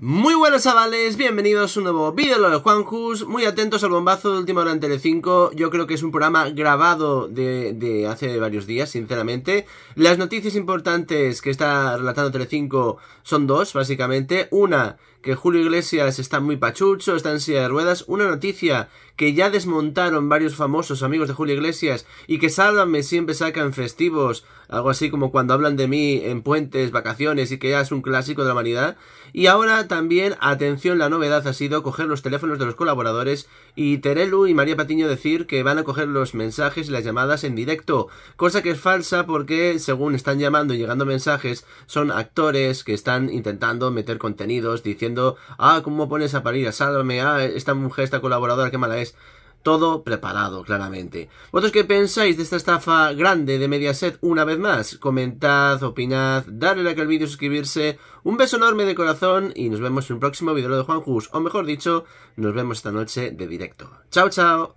Muy buenos chavales, bienvenidos a un nuevo vídeo de Juanjus, muy atentos al bombazo de última hora en Telecinco, yo creo que es un programa grabado de, de, hace varios días, sinceramente. Las noticias importantes que está relatando 5 son dos, básicamente. Una, que Julio Iglesias está muy pachucho, está en silla de ruedas. Una noticia que ya desmontaron varios famosos amigos de Julio Iglesias y que sálvame siempre sacan festivos, algo así como cuando hablan de mí en puentes, vacaciones y que ya es un clásico de la humanidad. Y ahora también, atención, la novedad ha sido coger los teléfonos de los colaboradores y Terelu y María Patiño decir que van a coger los mensajes y las llamadas en directo, cosa que es falsa porque según están llamando y llegando mensajes son actores que están intentando meter contenidos diciendo, ah, ¿cómo pones a parir a Sálvame? Ah, esta mujer, esta colaboradora, qué mala es todo preparado, claramente. ¿Vosotros qué pensáis de esta estafa grande de Mediaset? Una vez más, comentad, opinad, darle like al vídeo, suscribirse. Un beso enorme de corazón y nos vemos en un próximo vídeo de Juan Jus. o mejor dicho, nos vemos esta noche de directo. Chao, chao.